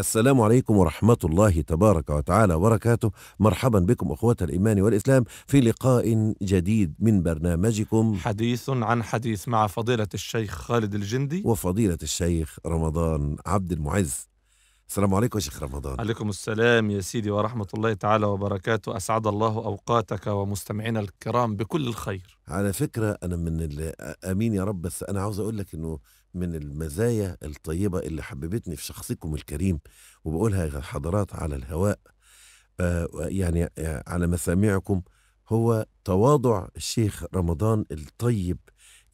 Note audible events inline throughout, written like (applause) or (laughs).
السلام عليكم ورحمة الله تبارك وتعالى وبركاته مرحبا بكم أخوة الإيمان والإسلام في لقاء جديد من برنامجكم حديث عن حديث مع فضيلة الشيخ خالد الجندي وفضيلة الشيخ رمضان عبد المعز السلام عليكم يا شيخ رمضان عليكم السلام يا سيدي ورحمة الله تعالى وبركاته أسعد الله أوقاتك ومستمعينا الكرام بكل الخير على فكرة أنا من أمين يا رب بس أنا عاوز أقول لك أنه من المزايا الطيبة اللي حببتني في شخصكم الكريم وبقولها يا حضرات على الهواء آه، يعني آه، على مسامعكم هو تواضع الشيخ رمضان الطيب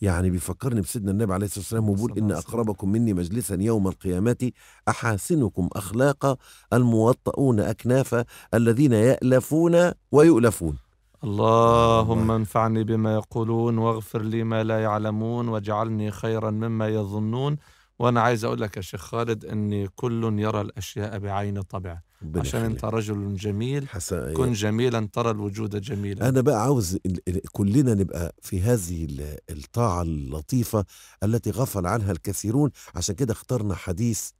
يعني بيفكرني بسيدنا النبي عليه الصلاه والسلام وبيقول ان اقربكم مني مجلسا يوم القيامه احاسنكم اخلاقا الموطؤون اكنافا الذين يالفون ويؤلفون اللهم انفعني بما يقولون واغفر لي ما لا يعلمون واجعلني خيرا مما يظنون وانا عايز اقول لك يا شيخ خالد اني كل يرى الاشياء بعين طبعه عشان انت رجل جميل كن أيوة. جميلا ترى الوجود جميلا انا بقى عاوز كلنا نبقى في هذه الطاعه اللطيفه التي غفل عنها الكثيرون عشان كده اخترنا حديث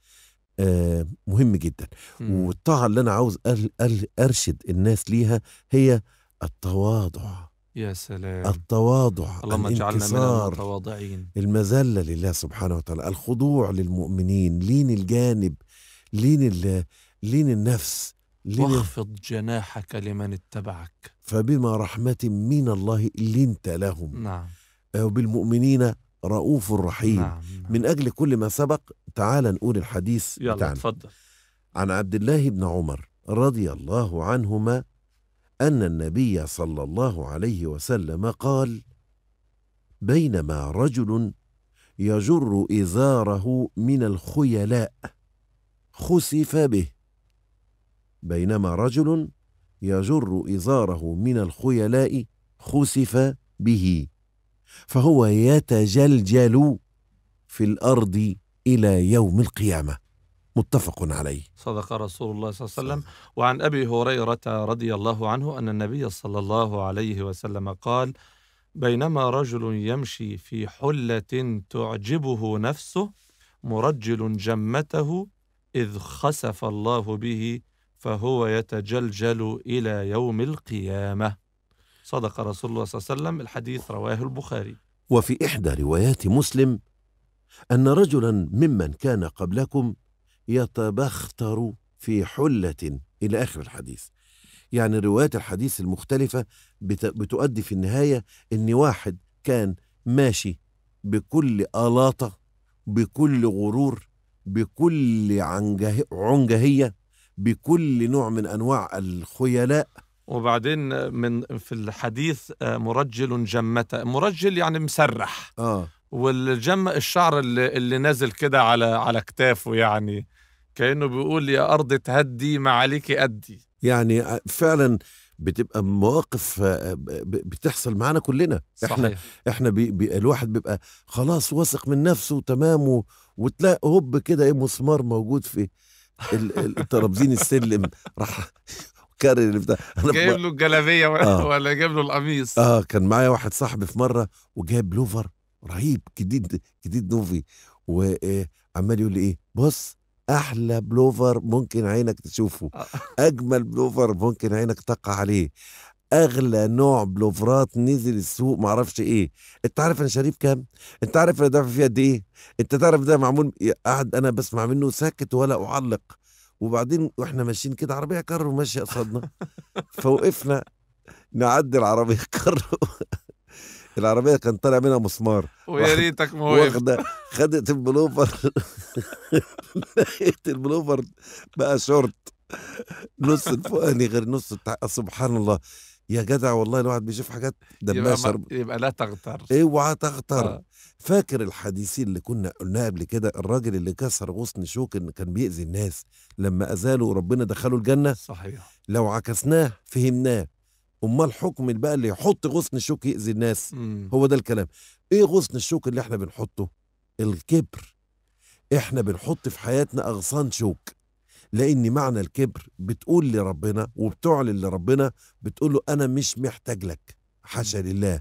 آه، مهم جدا والطاعه اللي انا عاوز أل أل ارشد الناس ليها هي التواضع يا سلام التواضع اللهم اجعلنا من المتواضعين المذلة لله سبحانه وتعالى الخضوع للمؤمنين لين الجانب لين لين النفس لين واخفض جناحك لمن اتبعك فبما رحمة من الله لنت لهم نعم آه، وبالمؤمنين رؤوف رحيم نعم. نعم. من أجل كل ما سبق تعال نقول الحديث يلا بتاعنا. تفضل عن عبد الله بن عمر رضي الله عنهما ان النبي صلى الله عليه وسلم قال بينما رجل يجر ازاره من الخيلاء خسف به بينما رجل يجر ازاره من الخيلاء خسف به فهو يتجلجل في الارض الى يوم القيامه متفق عليه صدق رسول الله صلى الله عليه وسلم وعن أبي هريرة رضي الله عنه أن النبي صلى الله عليه وسلم قال بينما رجل يمشي في حلة تعجبه نفسه مرجل جمته إذ خسف الله به فهو يتجلجل إلى يوم القيامة صدق رسول الله صلى الله عليه وسلم الحديث رواه البخاري وفي إحدى روايات مسلم أن رجلا ممن كان قبلكم يتبختر في حلة إلى آخر الحديث يعني روايات الحديث المختلفة بتؤدي في النهاية إن واحد كان ماشي بكل ألاطة بكل غرور بكل عنجهية بكل نوع من أنواع الخيلاء وبعدين من في الحديث آه، مرجل جمته مرجل يعني مسرح آه والجم الشعر اللي, اللي نازل كده على على كتافه يعني كأنه بيقول يا أرض تهدي ما عليك أدي يعني آه، فعلا بتبقى مواقف آه، بتحصل معانا كلنا صحيح. احنا احنا بي بي الواحد بيبقى خلاص واثق من نفسه وتمام وتلاقي هوب كده ايه مسمار موجود في الترابزين السلم (laughs) راح كاري اللي بتاع جايب له الجلابيه ولا, آه. ولا جايب له القميص اه كان معايا واحد صاحبي في مره وجايب بلوفر رهيب جديد جديد نوفي وعمال آه، يقول لي ايه بص احلى بلوفر ممكن عينك تشوفه آه. (laughs) اجمل بلوفر ممكن عينك تقع عليه اغلى نوع بلوفرات نزل السوق معرفش ايه انت عارف انا شاريه بكام انت عارف انا دافع فيها قد ايه انت تعرف ده معمول قاعد انا بسمع منه ساكت ولا اعلق وبعدين واحنا ماشيين كده عربيه كارو ماشيه قصادنا (laughs) فوقفنا نعدي العربيه كارو (laughs) العربيه كان طالع منها مسمار ويا ريتك ما واخده خدت البلوفر لقيت البلوفر بقى شورت نص الفوقاني غير نص التع... سبحان الله يا جدع والله الواحد بيشوف حاجات دماشر يبقى, يبقى لا تغتر اوعى تغتر آه. فاكر الحديثين اللي كنا قلناه قبل كده الراجل اللي كسر غصن شوك إن كان بيأذي الناس لما أزاله ربنا دخله الجنة صحيح لو عكسناه فهمناه امال حكم بقى اللي يحط غصن الشوك يأذي الناس مم. هو ده الكلام ايه غصن الشوك اللي احنا بنحطه الكبر احنا بنحط في حياتنا اغصان شوك لان معنى الكبر بتقول لربنا وبتعلن لربنا بتقول له انا مش محتاج لك حاشا لله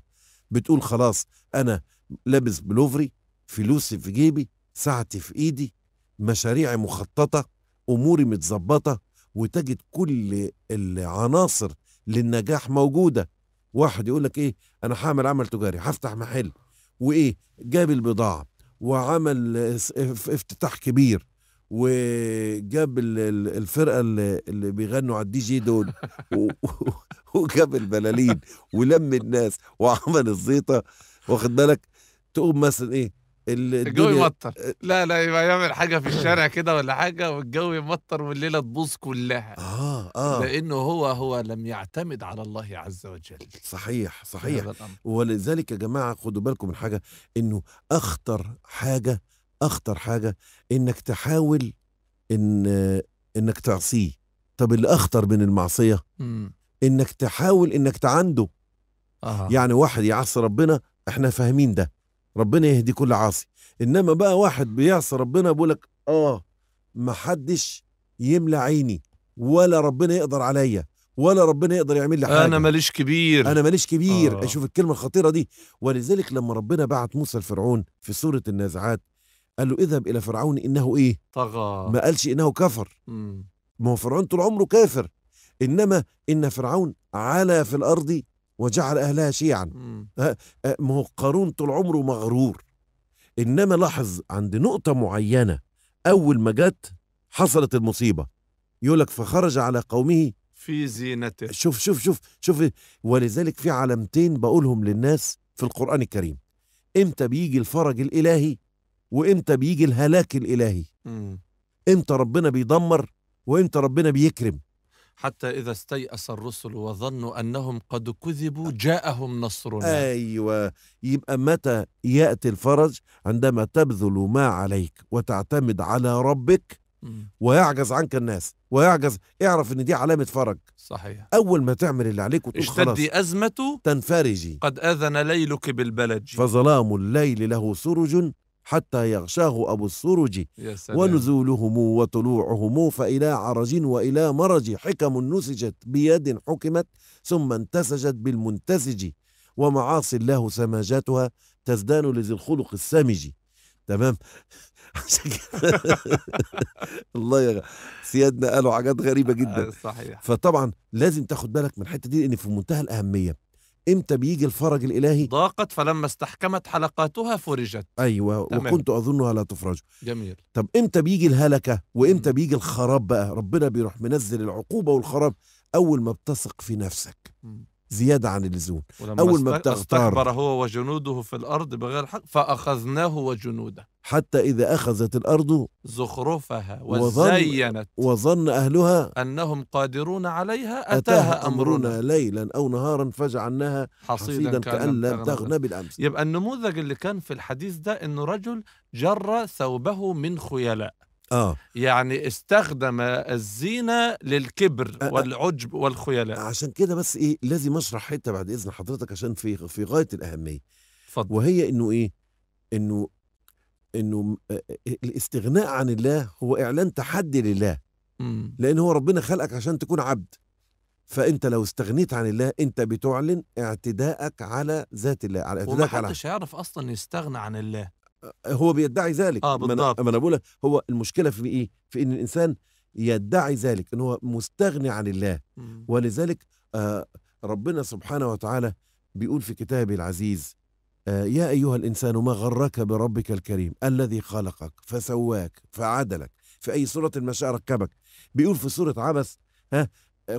بتقول خلاص انا لابس بلوفري فلوسي في جيبي ساعتي في ايدي مشاريعي مخططه اموري متظبطه وتجد كل العناصر للنجاح موجوده واحد يقول لك ايه انا هعمل عمل تجاري هفتح محل وايه جاب البضاعه وعمل افتتاح كبير وجاب الفرقه اللي بيغنوا على الدي جي دول (laughs) وجاب البلالين ولم الناس وعمل الزيطه واخد بالك تقوم مثلا ايه الجو يمطر لا لا يبقى يعمل حاجه في الشارع كده ولا حاجه والجو يمطر والليله تبوظ كلها اه اه لانه هو هو لم يعتمد على الله عز وجل صحيح صحيح ولذلك يا جماعه خدوا بالكم من حاجه انه اخطر حاجه اخطر حاجه انك تحاول ان انك تعصيه طب اللي اخطر من المعصيه انك تحاول انك تعنده آه. يعني واحد يعصي ربنا احنا فاهمين ده ربنا يهدي كل عاصي انما بقى واحد بيعصي ربنا بيقول لك اه محدش يملى عيني ولا ربنا يقدر عليا ولا ربنا يقدر يعمل لي حاجه انا ماليش كبير انا ماليش كبير آه. شوف الكلمه الخطيره دي ولذلك لما ربنا بعت موسى لفرعون في سوره النازعات قال له اذهب الى فرعون انه ايه طغى ما قالش انه كفر ما هو فرعون طول عمره كافر انما ان فرعون علا في الارض وجعل أهلها شيعا ما أه، هو أه، قارون طول عمره مغرور إنما لاحظ عند نقطة معينة أول ما جت حصلت المصيبة يقول لك فخرج على قومه في زينته شوف شوف شوف شوف ولذلك في علامتين بقولهم للناس في القرآن الكريم امتى بيجي الفرج الإلهي وامتى بيجي الهلاك الإلهي امتى ربنا بيدمر وامتى ربنا بيكرم حتى إذا استيأس الرسل وظنوا أنهم قد كذبوا جاءهم نصرنا أيوة يبقى متى يأتي الفرج عندما تبذل ما عليك وتعتمد على ربك ويعجز عنك الناس ويعجز اعرف ان دي علامه فرج صحيح اول ما تعمل اللي عليك وتقول خلاص ازمته تنفرجي قد اذن ليلك بالبلج فظلام الليل له سرج حتى يغشاه أبو السرج ونزولهم وطلوعهم فإلى عرج وإلى مرج حكم نسجت بيد حكمت ثم انتسجت بالمنتسج ومعاصي الله سماجاتها تزدان لذي الخلق السامج تمام (laughs) الله يا سيادنا قالوا حاجات غريبه جدا صحيح فطبعا لازم تاخد بالك من الحته دي ان في منتهى الاهميه امتى بيجي الفرج الالهي ضاقت فلما استحكمت حلقاتها فرجت ايوه تمام. وكنت اظنها لا تفرج جميل طب امتى بيجي الهلكه وامتى بيجي الخراب بقى ربنا بيروح منزل العقوبه والخراب اول ما بتثق في نفسك مم. زياده عن اللزوم اول ما بتختار استكبر هو وجنوده في الارض بغير حق فاخذناه وجنوده حتى اذا اخذت الارض زخرفها وزينت وظن, وظن اهلها انهم قادرون عليها اتاها, امرنا, ليلا او نهارا فجعلناها حصيدا كان لم تغنى بالامس يبقى النموذج اللي كان في الحديث ده انه رجل جر ثوبه من خيلاء آه. يعني استخدم الزينة للكبر آه. والعجب والخيلاء عشان كده بس إيه لازم أشرح حتة بعد إذن حضرتك عشان في في غاية الأهمية فضل. وهي إنه إيه إنه إنه الاستغناء عن الله هو إعلان تحدي لله لأن هو ربنا خلقك عشان تكون عبد فانت لو استغنيت عن الله انت بتعلن اعتداءك على ذات الله على اعتداءك على محدش يعرف اصلا يستغنى عن الله هو بيدعي ذلك اه بالضبط ما انا بقول هو المشكله في ايه؟ في ان الانسان يدعي ذلك ان هو مستغني عن الله ولذلك آه ربنا سبحانه وتعالى بيقول في كتابه العزيز آه يا ايها الانسان ما غرك بربك الكريم الذي خلقك فسواك فعدلك في اي سورة ما شاء ركبك بيقول في سوره عبس ها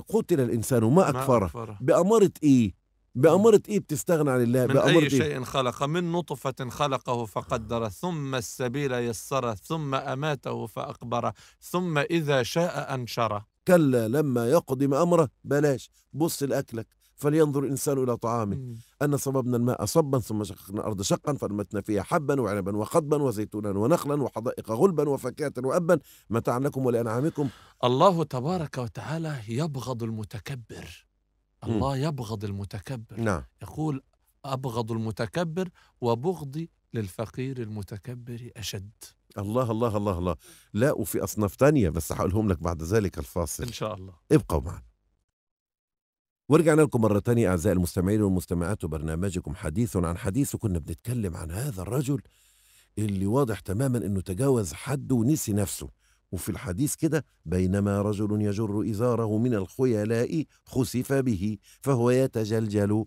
قتل الانسان ما اكفره باماره ايه بأمرة إيه بتستغنى عن الله من أي شيء إيه؟ خلق من نطفة خلقه فقدر ثم السبيل يسر ثم أماته فأقبر ثم إذا شاء أنشره كلا لما يقضي ما أمره بلاش بص لأكلك فلينظر الإنسان إلى طعامه أن صببنا الماء صبا ثم شققنا الأرض شقا فرمتنا فيها حبا وعنبا وخضبا وزيتونا ونخلا وحدائق غلبا وفاكهة وأبا متاعا لكم ولأنعامكم الله تبارك وتعالى يبغض المتكبر الله يبغض المتكبر نعم. يقول أبغض المتكبر وبغضي للفقير المتكبر أشد الله الله الله الله لا وفي أصناف تانية بس هقولهم لك بعد ذلك الفاصل إن شاء الله ابقوا معنا ورجعنا لكم مرة تانية أعزائي المستمعين والمستمعات وبرنامجكم حديث عن حديث وكنا بنتكلم عن هذا الرجل اللي واضح تماما أنه تجاوز حد ونسي نفسه وفي الحديث كده بينما رجل يجر إزاره من الخيلاء خسف به فهو يتجلجل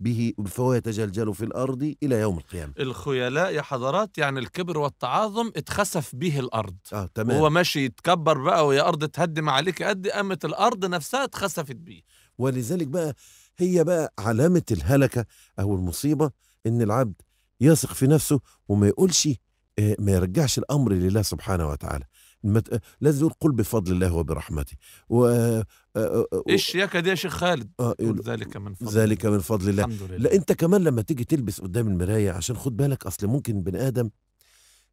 به فهو يتجلجل في الأرض إلى يوم القيامة الخيلاء يا حضرات يعني الكبر والتعاظم اتخسف به الأرض آه، تمام. هو ماشي يتكبر بقى ويا أرض تهدم عليك قد قامت الأرض نفسها اتخسفت به ولذلك بقى هي بقى علامة الهلكة أو المصيبة إن العبد يثق في نفسه وما يقولش آه، ما يرجعش الأمر لله سبحانه وتعالى المت... لازم نقول قل بفضل الله وبرحمته و... آه، آه، آه، ايش كده يا شيخ خالد آه ذلك من فضل ذلك من فضل الله الحمد لله. لا انت كمان لما تيجي تلبس قدام المرايه عشان خد بالك اصل ممكن بني ادم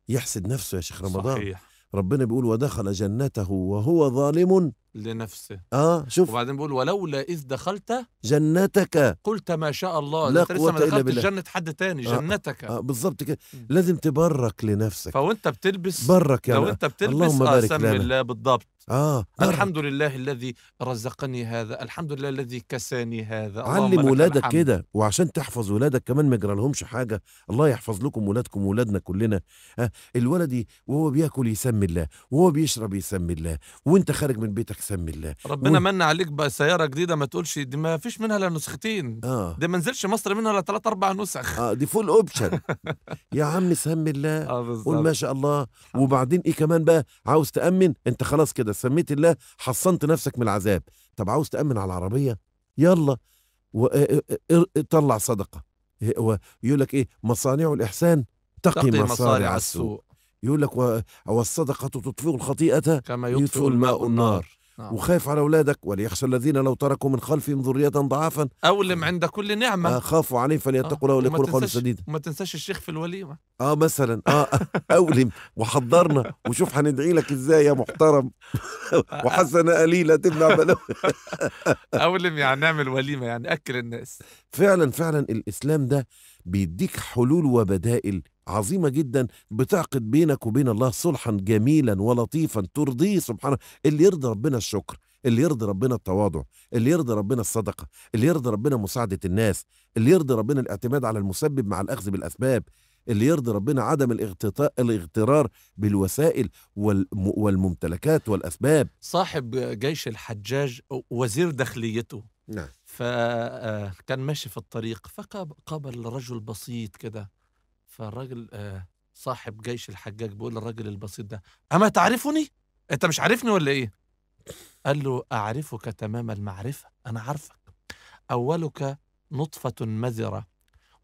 يحسد نفسه يا شيخ رمضان صحيح. ربنا بيقول ودخل جنته وهو ظالم لنفسه اه شوف وبعدين بيقول ولولا اذ دخلت جنتك قلت ما شاء الله لا انت لسه ما دخلتش جنه حد تاني آه جنتك آه بالظبط كده لازم تبرك لنفسك فوانت بتلبس برك يعني لو انت بتلبس اللهم بارك آه لنا. الله بالضبط اه برك. الحمد لله الذي رزقني هذا الحمد لله الذي كساني هذا علم ولادك كده وعشان تحفظ ولادك كمان ما يجرالهمش حاجه الله يحفظ لكم ولادكم ولادنا كلنا آه الولد وهو بياكل يسمي الله وهو بيشرب يسمي الله وانت خارج من بيتك اقسم الله ربنا و... من عليك بسياره جديده ما تقولش دي ما فيش منها الا نسختين اه دي ما نزلش مصر منها الا ثلاث اربع نسخ اه دي فول اوبشن (laughs) يا عم سم الله آه قول ما شاء الله وبعدين ايه كمان بقى عاوز تامن انت خلاص كده سميت الله حصنت نفسك من العذاب طب عاوز تامن على العربيه يلا و... آه، آه، آه، طلع صدقه إيه، يقول لك ايه مصانع الاحسان تقي, مصارع السوء يقول لك والصدقة تطفئ الخطيئة كما يطفئ الماء النار نعم. وخايف وخاف على أولادك وليخشى الذين لو تركوا من خلفهم ذرية ضعافا أولم عند كل نعمة خافوا عليه آه. فليتقوا له وليقولوا قولا سديدا وما تنساش الشيخ في الوليمة آه مثلا آه (laughs) أولم وحضرنا وشوف هندعي لك إزاي يا محترم (laughs) وحسن قليلة تمنع (laughs) بلوى أولم يعني نعمل وليمة يعني أكل الناس فعلا فعلا الإسلام ده بيديك حلول وبدائل عظيمة جدا بتعقد بينك وبين الله صلحا جميلا ولطيفا ترضيه سبحانه اللي يرضي ربنا الشكر اللي يرضي ربنا التواضع اللي يرضي ربنا الصدقة اللي يرضي ربنا مساعدة الناس اللي يرضي ربنا الاعتماد على المسبب مع الأخذ بالأسباب اللي يرضي ربنا عدم الاغترار بالوسائل والممتلكات والأسباب صاحب جيش الحجاج وزير داخليته نعم فكان آه، ماشي في الطريق فقابل رجل بسيط كده فالراجل آه، صاحب جيش الحجاج بيقول للراجل البسيط ده أما تعرفني؟ أنت مش عارفني ولا إيه؟ قال له أعرفك تمام المعرفة أنا عارفك أولك نطفة مذرة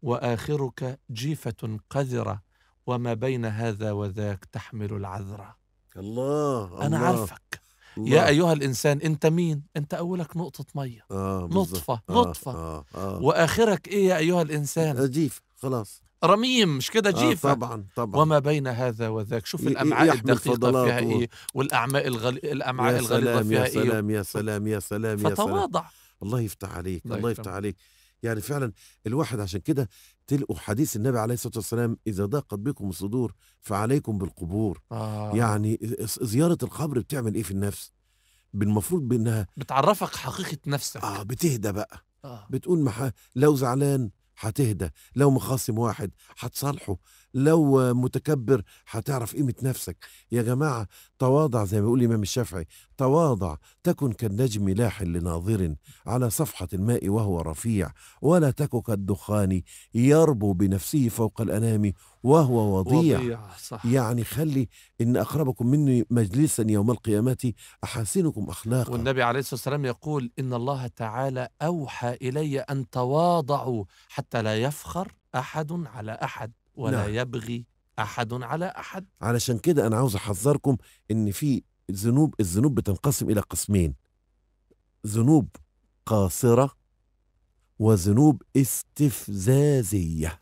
وآخرك جيفة قذرة وما بين هذا وذاك تحمل العذرة الله أنا الله. عارفك الله. يا أيها الإنسان أنت مين؟ أنت أولك نقطة مية آه نطفة آه نطفة آه آه. وآخرك إيه يا أيها الإنسان؟ آه، جيف خلاص رميم مش كده آه، جيفة آه طبعا طبعا وما بين هذا وذاك شوف الأمعاء الدقيقة فيها إيه والأعماء الغل... الأمعاء يا الغليظة فيها يا إيه؟ سلام إيه و... يا سلام يا سلام يا سلام فتواضع الله يفتح عليك الله, الله يفتح عليك يعني فعلا الواحد عشان كده تلقوا حديث النبي عليه الصلاه والسلام اذا ضاقت بكم الصدور فعليكم بالقبور آه. يعني زياره القبر بتعمل ايه في النفس بالمفروض بانها بتعرفك حقيقه نفسك اه بتهدى بقى آه. بتقول محا لو زعلان هتهدى لو مخاصم واحد هتصالحه لو متكبر هتعرف قيمة نفسك يا جماعة تواضع زي ما يقول الإمام الشافعي تواضع تكن كالنجم لاح لناظر على صفحة الماء وهو رفيع ولا تك كالدخان يربو بنفسه فوق الأنام وهو وضيع, وضيع صح. يعني خلي إن أقربكم مني مجلسا يوم القيامة أحاسنكم أخلاقا والنبي عليه الصلاة والسلام يقول إن الله تعالى أوحى إلي أن تواضعوا حتى لا يفخر أحد على أحد ولا نعم. يبغي احد على احد علشان كده انا عاوز احذركم ان في ذنوب الذنوب بتنقسم الى قسمين ذنوب قاصره وذنوب استفزازيه (laughs)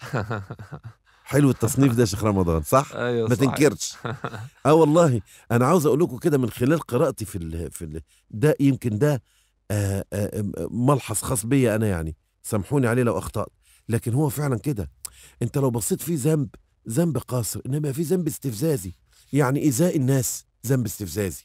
حلو التصنيف ده شيخ رمضان صح أيوة ما تنكرش (laughs) اه والله انا عاوز اقول لكم كده من خلال قراءتي في الـ في الـ ده يمكن ده آآ آه، آآ آه، آه، ملحظ خاص بيا انا يعني سامحوني عليه لو اخطات لكن هو فعلا كده انت لو بصيت في ذنب ذنب قاصر انما في ذنب استفزازي يعني ايذاء الناس ذنب استفزازي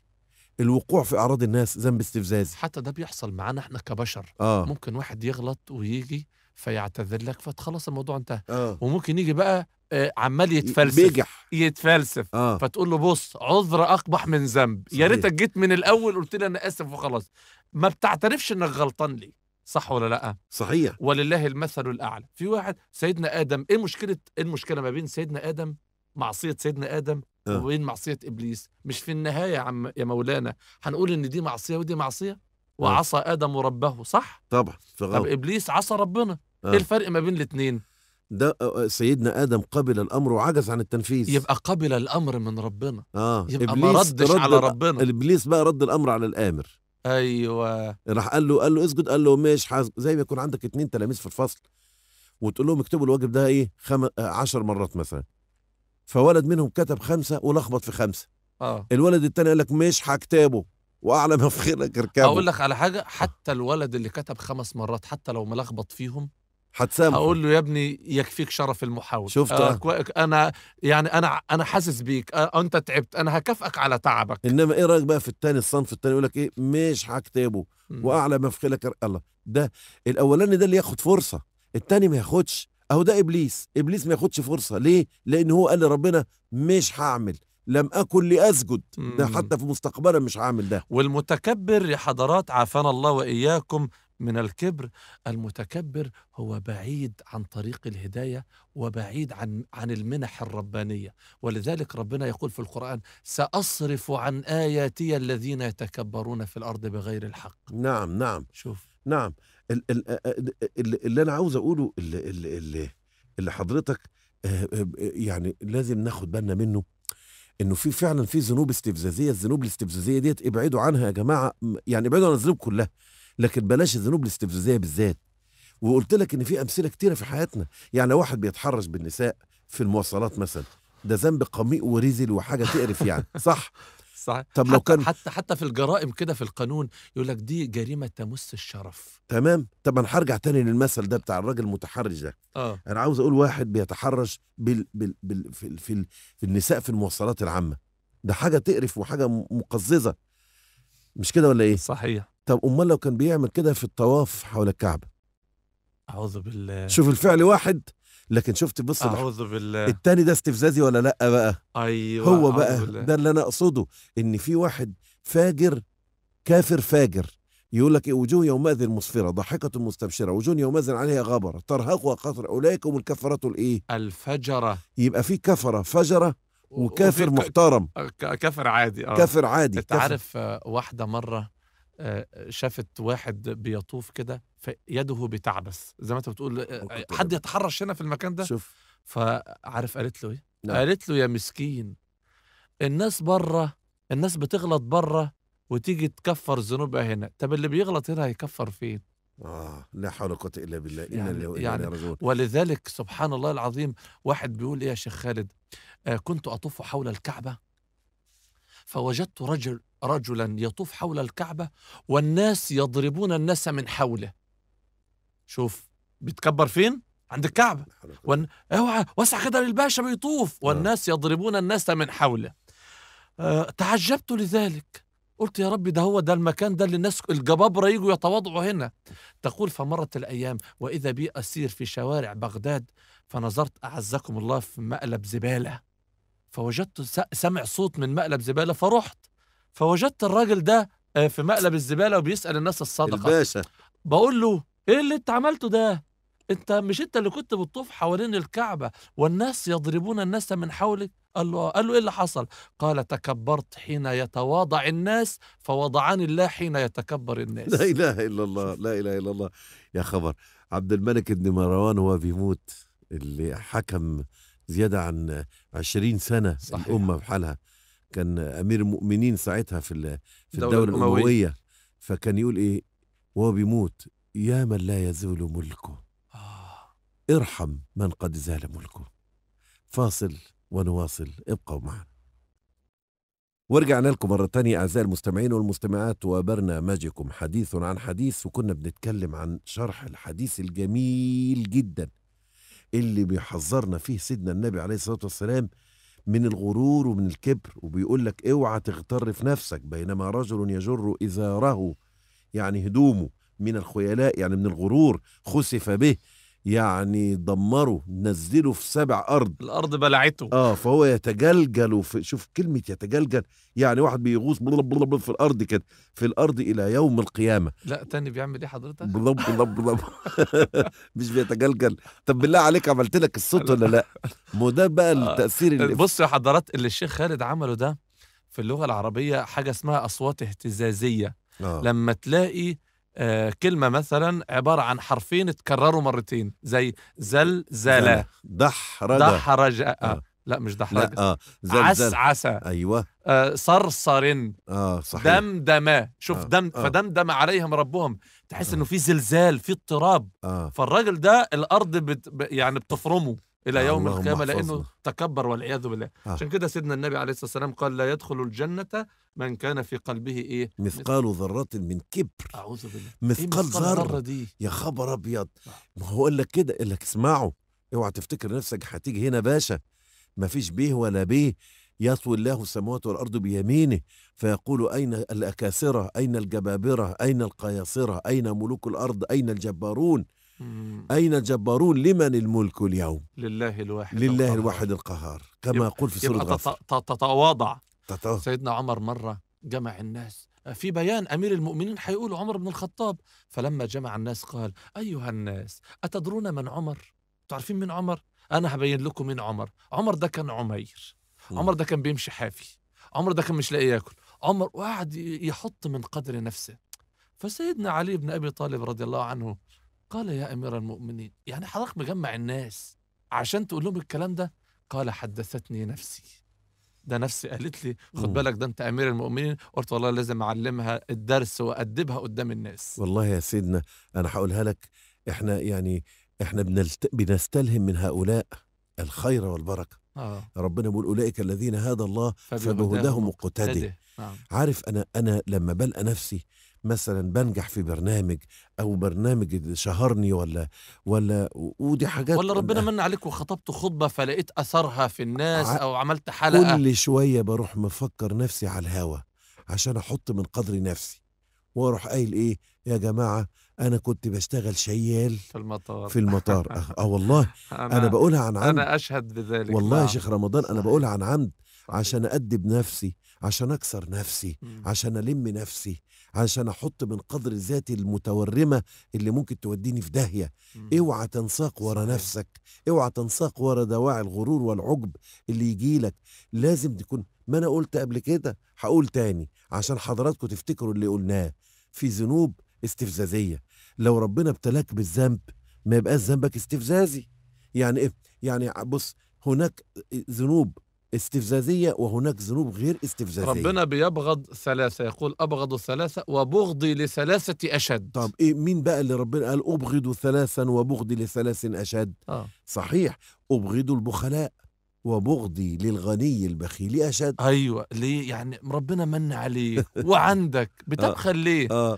الوقوع في اعراض الناس ذنب استفزازي حتى ده بيحصل معانا احنا كبشر آه. ممكن واحد يغلط ويجي فيعتذر لك فخلاص الموضوع انتهى آه. وممكن يجي بقى آه، عمال يتفلسف بيجح. يتفلسف آه. فتقول له بص عذر اقبح من ذنب يا ريتك جيت من الاول قلت لي انا اسف وخلاص ما بتعترفش انك غلطان ليه صح ولا لا صحيح ولله المثل الاعلى في واحد سيدنا ادم ايه مشكله ايه المشكله ما بين سيدنا ادم معصيه سيدنا ادم أه. وبين معصيه ابليس مش في النهايه يا عم يا مولانا هنقول ان دي معصيه ودي معصيه آه. وعصى أه. ادم ربه صح طبعا طب ابليس عصى ربنا أه. ايه الفرق ما بين الاثنين ده آه، آه، سيدنا ادم قبل الامر وعجز عن التنفيذ يبقى قبل الامر من ربنا اه يبقى ما ردش رد على ربنا ابليس بقى رد الامر على الامر ايوه راح قال له قال له اسجد قال له ماشي حاز زي ما يكون عندك اتنين تلاميذ في الفصل وتقول لهم اكتبوا الواجب ده ايه خم... عشر مرات مثلا فولد منهم كتب خمسه ولخبط في خمسه اه الولد التاني قال لك مش هكتبه واعلى ما (laughs) في خيرك اركبه اقول لك على حاجه حتى الولد اللي كتب خمس مرات حتى لو ملخبط فيهم حتسامحه هقول له يا ابني يكفيك شرف المحاولة شفت آه انا يعني انا انا حاسس بيك آه انت تعبت انا هكافئك على تعبك انما ايه رايك بقى في الثاني الصنف الثاني يقول لك ايه مش هكتبه واعلى ما في خلقك الله ده الاولاني ده اللي ياخد فرصه الثاني ما ياخدش اهو ده ابليس ابليس ما ياخدش فرصه ليه لان هو قال لربنا مش هعمل لم اكن لاسجد ده حتى في مستقبلا مش هعمل ده والمتكبر يا حضرات عافانا الله واياكم من الكبر المتكبر هو بعيد عن طريق الهدايه وبعيد عن عن المنح الربانيه ولذلك ربنا يقول في القران ساصرف عن اياتي الذين يتكبرون في الارض بغير الحق نعم نعم شوف نعم اللي انا عاوز اقوله اللي, اللي, اللي حضرتك آه، آه، يعني لازم ناخد بالنا منه انه في فعلا في ذنوب استفزازيه الذنوب الاستفزازيه ديت ابعدوا عنها يا جماعه يعني ابعدوا عن الذنوب كلها لكن بلاش الذنوب الاستفزازيه بالذات وقلت لك ان في امثله كتيره في حياتنا يعني واحد بيتحرش بالنساء في المواصلات مثلا ده ذنب قميء ورزل وحاجه تقرف يعني (laughs) صح صح طب لو كان حتى حتى في الجرائم كده في القانون يقول لك دي جريمه تمس الشرف تمام طب انا هرجع تاني للمثل ده بتاع الراجل المتحرش ده اه انا عاوز اقول واحد بيتحرش بال... بال... بال... في... في... في النساء في المواصلات العامه ده حاجه تقرف وحاجه مقززه مش كده ولا ايه صحيح طب امال لو كان بيعمل كده في الطواف حول الكعبه اعوذ بالله شوف الفعل واحد لكن شفت بص اعوذ بالله التاني ده استفزازي ولا لا بقى ايوه هو بقى بالله. ده اللي انا اقصده ان في واحد فاجر كافر فاجر يقول لك إيه، وجوه يومئذ مسفره ضاحكه مستبشره وجوه يومئذ عليها غبره ترهقها قطر اولئك هم الكفره الايه الفجره يبقى في كفره فجره وكافر محترم كافر عادي اه كافر عادي انت عارف آه، واحده مره آه، شافت واحد بيطوف كده فيده بتعبس زي ما انت بتقول آه، آه، حد يتحرش هنا في المكان ده شوف فعارف قالت له ايه؟ لا. نعم. قالت له يا مسكين الناس بره الناس بتغلط بره وتيجي تكفر ذنوبها هنا طب اللي بيغلط هنا هيكفر فين؟ آه لا حول ولا قوة إلا بالله إن يعني, اللي يعني رجل. ولذلك سبحان الله العظيم واحد بيقول إيه يا شيخ خالد آه كنت أطوف حول الكعبة فوجدت رجل رجلا يطوف حول الكعبة والناس يضربون الناس من حوله شوف بيتكبر فين عند الكعبة وان... اوعى وسع كده للباشا بيطوف نعم. والناس يضربون الناس من حوله أه... تعجبت لذلك قلت يا ربي ده هو ده المكان ده اللي الناس الجبابرة يجوا يتواضعوا هنا تقول فمرت الأيام وإذا بي أسير في شوارع بغداد فنظرت أعزكم الله في مقلب زبالة فوجدت سمع صوت من مقلب زبالة فرحت فوجدت الراجل ده آه، في مقلب الزباله وبيسال الناس الصدقه الباشا بقول له ايه اللي انت عملته ده انت مش انت اللي كنت بتطوف حوالين الكعبه والناس يضربون الناس من حولك قال له آه. قال له ايه اللي حصل قال تكبرت حين يتواضع الناس فوضعني الله حين يتكبر الناس لا اله الا الله لا اله الا الله يا خبر عبد الملك بن مروان هو بيموت اللي حكم زياده عن 20 سنه صحيح. الامه بحالها كان امير المؤمنين ساعتها في في الدوله الامويه, الأموية. فكان يقول ايه وهو بيموت يا من لا يزول ملكه آه. ارحم من قد زال ملكه فاصل ونواصل ابقوا معنا ورجعنا لكم مرة تانية أعزائي المستمعين والمستمعات وبرنامجكم حديث عن حديث وكنا بنتكلم عن شرح الحديث الجميل جدا اللي بيحذرنا فيه سيدنا النبي عليه الصلاة والسلام من الغرور ومن الكبر وبيقول لك اوعى تغتر في نفسك بينما رجل يجر إزاره يعني هدومه من الخيلاء يعني من الغرور خسف به يعني دمره نزله في سبع ارض الارض بلعته اه فهو يتجلجل في شوف كلمه يتجلجل يعني واحد بيغوص بلب بلب بلب في الارض كده في الارض الى يوم القيامه لا تاني بيعمل ايه حضرتك بلب بلب بلب (laughs) مش بيتجلجل طب بالله عليك عملت لك الصوت ولا لا مو ده بقى آه. التاثير اللي بص يا حضرات اللي الشيخ خالد عمله ده في اللغه العربيه حاجه اسمها اصوات اهتزازيه آه. لما تلاقي آه، كلمة مثلا عبارة عن حرفين اتكرروا مرتين زي زلزلة دحرجة دحرجة آه. آه. لا مش دحرجة لا آه. زلزل. عسى أيوة آه صرصر آه صحيح دمدمة شوف آه. دم آه. فدمدم عليهم ربهم تحس آه. إنه في زلزال في اضطراب آه. فالراجل ده الأرض بت... يعني بتفرمه الى نعم، يوم القيامه لانه تكبر والعياذ بالله آه. عشان كده سيدنا النبي عليه الصلاه والسلام قال لا يدخل الجنه من كان في قلبه ايه مثقال ذره من كبر اعوذ بالله إيه مثقال ذره دي يا خبر ابيض آه. ما هو قال لك كده قال لك اسمعوا اوعى تفتكر نفسك هتيجي هنا باشا ما فيش بيه ولا بيه يطوي الله السماوات والأرض بيمينه فيقول أين الأكاسرة أين الجبابرة أين القياصرة أين ملوك الأرض أين الجبارون أين الجبارون لمن الملك اليوم لله الواحد لله الواحد القهار كما يقول في سورة غافر تتواضع سيدنا عمر مرة جمع الناس آه، في بيان أمير المؤمنين حيقول عمر بن الخطاب فلما جمع الناس قال أيها الناس أتدرون من عمر تعرفين من عمر أنا هبين لكم من عمر عمر ده كان عمير عمر ده كان بيمشي حافي عمر ده كان مش لاقي ياكل عمر وقعد يحط من قدر نفسه فسيدنا علي بن أبي طالب رضي الله عنه قال يا أمير المؤمنين يعني حضرتك مجمع الناس عشان تقول لهم الكلام ده قال حدثتني نفسي ده نفسي قالت لي خد بالك ده انت امير المؤمنين قلت والله لازم اعلمها الدرس وادبها قدام الناس والله يا سيدنا انا هقولها لك احنا يعني احنا بنلت... بنستلهم من هؤلاء الخير والبركه آه. ربنا بيقول اولئك الذين هادى الله فبهداهم مقتدي آه. عارف انا انا لما بلقى نفسي مثلا بنجح في برنامج او برنامج شهرني ولا ولا ودي حاجات ولا ربنا من عليك وخطبت خطبه فلقيت اثرها في الناس او عملت حلقه كل شويه بروح مفكر نفسي على الهوا عشان احط من قدر نفسي واروح قايل ايه يا جماعه انا كنت بشتغل شيال في المطار في المطار اه, آه، والله (laughs) أنا, انا بقولها عن عمد انا اشهد بذلك والله يا نعم. شيخ رمضان صحيح. انا بقولها عن عمد عشان ادب نفسي عشان اكسر نفسي عشان الم نفسي عشان احط من قدر ذاتي المتورمه اللي ممكن توديني في داهيه اوعى تنساق ورا نفسك اوعى تنساق ورا دواعي الغرور والعجب اللي يجيلك لازم تكون ما انا قلت قبل كده هقول تاني عشان حضراتكم تفتكروا اللي قلناه في ذنوب استفزازيه لو ربنا ابتلاك بالذنب ما يبقاش ذنبك استفزازي يعني ايه يعني بص هناك ذنوب استفزازية وهناك ذنوب غير استفزازية ربنا بيبغض ثلاثة يقول أبغض الثلاثة وبغضي لثلاثة أشد طب إيه مين بقى اللي ربنا قال أبغض ثلاثا وبغضي لثلاث أشد آه. صحيح أبغض البخلاء وبغضي للغني البخيل أشد أيوة ليه يعني ربنا من عليك وعندك (laughs) آه. بتبخل ليه آه.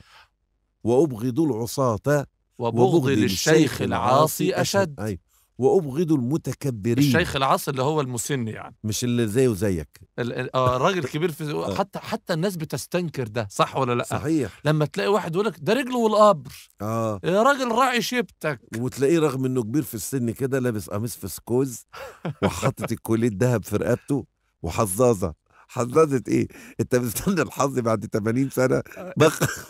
وأبغض العصاة وبغضي, وبغضي للشيخ العاصي أشد, أشد. أيوة. وأبغض المتكبرين الشيخ العصر اللي هو المسن يعني مش اللي زيه زيك اه راجل كبير في (laughs) آه. حتى حتى الناس بتستنكر ده صح ولا لا صحيح لما تلاقي واحد يقول لك ده رجله والقبر اه يا راجل راعي شيبتك وتلاقيه رغم انه كبير في السن كده لابس قميص فسكوز (laughs) وحاطط الكوليت دهب في رقبته وحظاظه حظظت ايه انت مستني الحظ بعد 80 سنه بخ (laughs)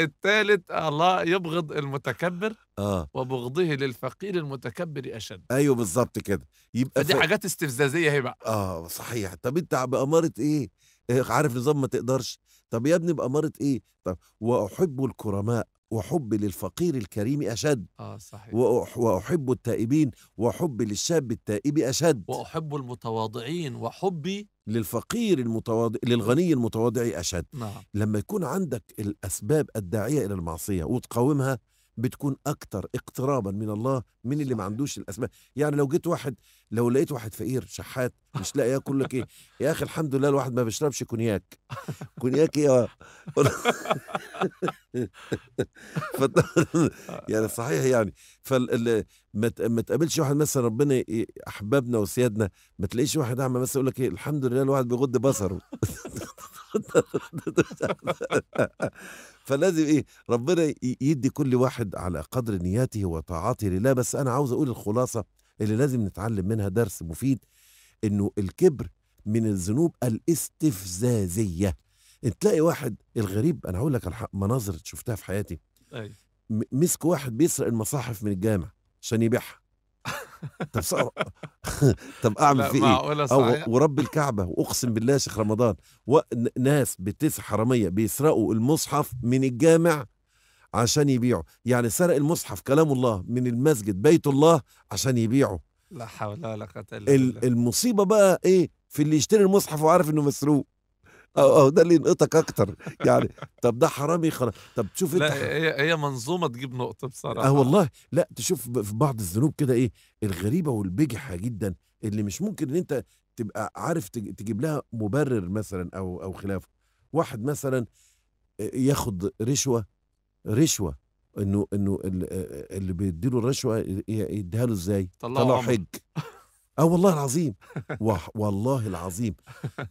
الثالث الله يبغض المتكبر اه وبغضه للفقير المتكبر اشد ايوه بالظبط كده يبقى دي ف... حاجات استفزازيه هي بقى اه صحيح طب انت باماره إيه؟, ايه عارف نظام ما تقدرش طب يا ابني بأمارة إيه؟ طب وأحب الكرماء وحبي للفقير الكريم أشد آه صحيح وأحب التائبين وحبي للشاب التائب أشد وأحب المتواضعين وحبي للفقير المتواضع للغني المتواضع أشد نعم. لما يكون عندك الأسباب الداعية إلى المعصية وتقاومها بتكون اكتر اقترابا من الله من اللي ما عندوش الاسباب يعني لو جيت واحد لو لقيت واحد فقير شحات مش لاقي ياكل إيه، لك ايه (laughs) يا اخي الحمد لله الواحد ما بيشربش كونياك كونياك ايه آه. (laughs) (laughs) يعني صحيح يعني فال ما تقابلش واحد مثلا ربنا احبابنا وسيادنا ما تلاقيش واحد اعمى مثلا يقول لك ايه الحمد لله الواحد بيغض بصره (laughs) فلازم ايه ربنا يدي كل واحد على قدر نياته وطاعته لله بس انا عاوز اقول الخلاصه اللي لازم نتعلم منها درس مفيد انه الكبر من الذنوب الاستفزازيه تلاقي واحد الغريب انا هقول لك مناظر شفتها في حياتي أيوه. مسك واحد بيسرق المصاحف من الجامع عشان يبيعها طب صار (laughs) طب اعمل في ايه أو ورب الكعبه واقسم بالله يا شيخ رمضان ناس بتسع حراميه بيسرقوا المصحف من الجامع عشان يبيعوا يعني سرق المصحف كلام الله من المسجد بيت الله عشان يبيعه لا حول ولا قوه الا بالله المصيبه بقى ايه في اللي يشتري المصحف وعارف انه مسروق أو, أو ده اللي ينقطك أكتر يعني (laughs) طب ده حرامي خلاص طب تشوف لا انت هي هي منظومة تجيب نقطة بصراحة اه والله لا تشوف في بعض الذنوب كده إيه الغريبة والبجحة جدا اللي مش ممكن إن أنت تبقى عارف تجيب لها مبرر مثلا أو أو خلافه واحد مثلا ياخد رشوة رشوة انه انه اللي بيديله الرشوه يديها له ازاي؟ طلعه حج اه والله العظيم والله العظيم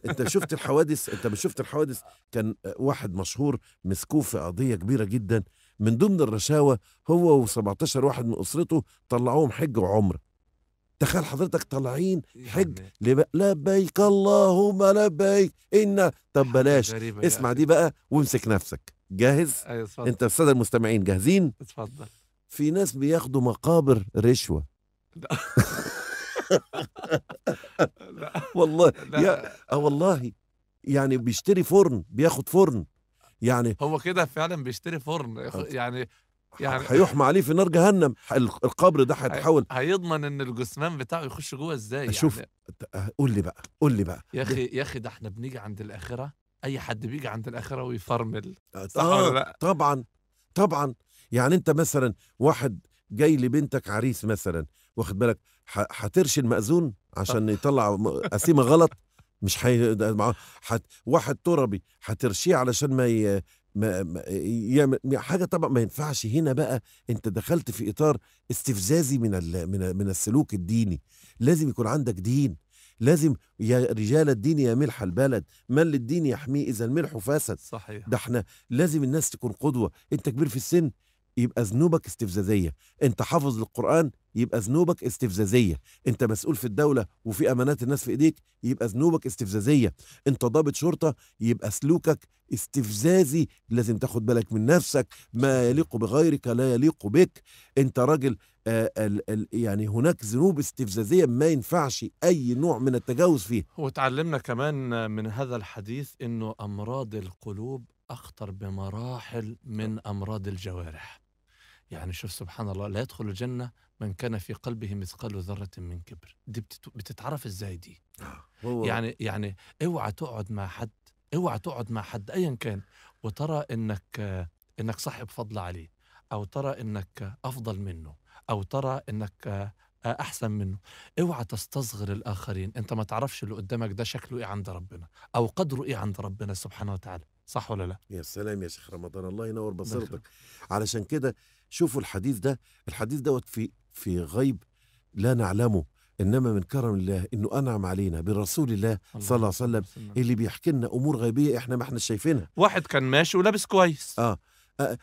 انت شفت الحوادث انت مش شفت الحوادث كان واحد مشهور مسكوه في قضيه كبيره جدا من ضمن الرشاوى هو و17 واحد من اسرته طلعوهم حج وعمره تخيل حضرتك طالعين حج يعني لب... لبيك اللهم لبيك ان طب بلاش يعني. اسمع دي بقى وامسك نفسك جاهز أيوة انت الساده المستمعين جاهزين اتفضل في ناس بياخدوا مقابر رشوه (laughs) والله لا. يا اه والله يعني بيشتري فرن بياخد فرن يعني هو كده فعلا بيشتري فرن يعني يعني هيحمى عليه في نار جهنم القبر ده هيتحول هيضمن ان الجثمان بتاعه يخش جوه ازاي شوف يعني آه، قول لي بقى قول لي بقى يا اخي يا اخي ده احنا بنيجي عند الاخره اي حد بيجي عند الاخره ويفرمل آه، صح آه ولا لا؟ طبعا طبعا يعني انت مثلا واحد جاي لبنتك عريس مثلا واخد بالك هترشي المأذون عشان يطلع قسيمه غلط مش حي... حت... واحد تربي هترشيه علشان ما, ي... ما... ما... يعمل حاجه طبعا ما ينفعش هنا بقى انت دخلت في اطار استفزازي من ال... من ال... من السلوك الديني لازم يكون عندك دين لازم يا رجال الدين يا ملح البلد من للدين يحميه اذا الملح فسد صحيح ده احنا لازم الناس تكون قدوه انت كبير في السن يبقى ذنوبك استفزازيه انت حافظ للقرآن يبقى ذنوبك استفزازيه انت مسؤول في الدوله وفي امانات الناس في ايديك يبقى ذنوبك استفزازيه انت ضابط شرطه يبقى سلوكك استفزازي لازم تاخد بالك من نفسك ما يليق بغيرك لا يليق بك انت راجل آه ال يعني هناك ذنوب استفزازيه ما ينفعش اي نوع من التجاوز فيها وتعلمنا كمان من هذا الحديث انه امراض القلوب اخطر بمراحل من امراض الجوارح يعني شوف سبحان الله لا يدخل الجنة من كان في قلبه مثقال ذرة من كبر دي بتتعرف ازاي دي آه، يعني يعني اوعى تقعد مع حد اوعى تقعد مع حد ايا كان وترى انك انك صاحب فضل عليه او ترى انك افضل منه او ترى انك احسن منه اوعى تستصغر الاخرين انت ما تعرفش اللي قدامك ده شكله ايه عند ربنا او قدره ايه عند ربنا سبحانه وتعالى صح ولا لا يا سلام يا شيخ رمضان الله ينور بصيرتك علشان كده شوفوا الحديث ده الحديث دوت في في غيب لا نعلمه انما من كرم الله انه انعم علينا برسول الله, صلى الله عليه وسلم اللي بيحكي لنا امور غيبيه احنا ما احنا شايفينها واحد كان ماشي ولابس كويس اه,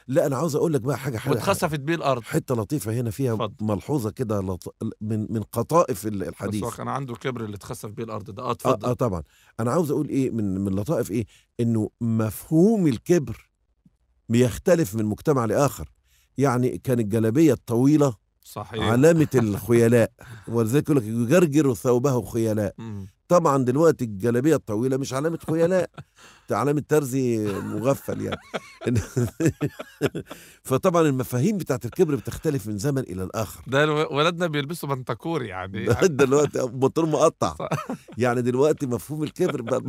لا انا عاوز اقول لك بقى حاجه حلوه واتخسفت بيه الارض حته لطيفه هنا فيها فضل. ملحوظه كده لط... من من قطائف الحديث بس هو كان عنده كبر اللي اتخسف بيه الارض ده آه، آه، اتفضل آه, اه طبعا انا عاوز اقول ايه من من لطائف ايه انه مفهوم الكبر بيختلف من مجتمع لاخر يعني كان الجلابية الطويلة صحيح. علامة (laughs) الخيلاء ولذلك يقول لك يجرجر ثوبه خيلاء طبعا دلوقتي الجلابيه الطويله مش علامه خيلاء علامه ترزي مغفل يعني (laughs) فطبعا المفاهيم بتاعت الكبر بتختلف من زمن الى الاخر ده ولدنا بيلبسوا بنتكور يعني (laughs) دلوقتي بطول مقطع يعني دلوقتي مفهوم الكبر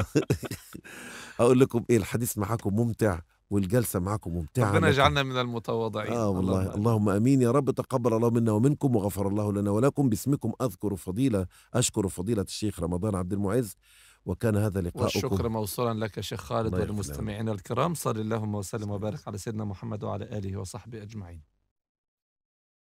اقول لكم ايه الحديث معاكم ممتع والجلسه معكم ممتعه ربنا يجعلنا من المتواضعين اه والله الله اللهم امين يا رب تقبل الله منا ومنكم وغفر الله لنا ولكم باسمكم اذكر فضيله اشكر فضيله الشيخ رمضان عبد المعز وكان هذا لقاء والشكر موصولا لك شيخ خالد ولمستمعينا الكرام صلى اللهم وسلم وبارك على سيدنا محمد وعلى اله وصحبه اجمعين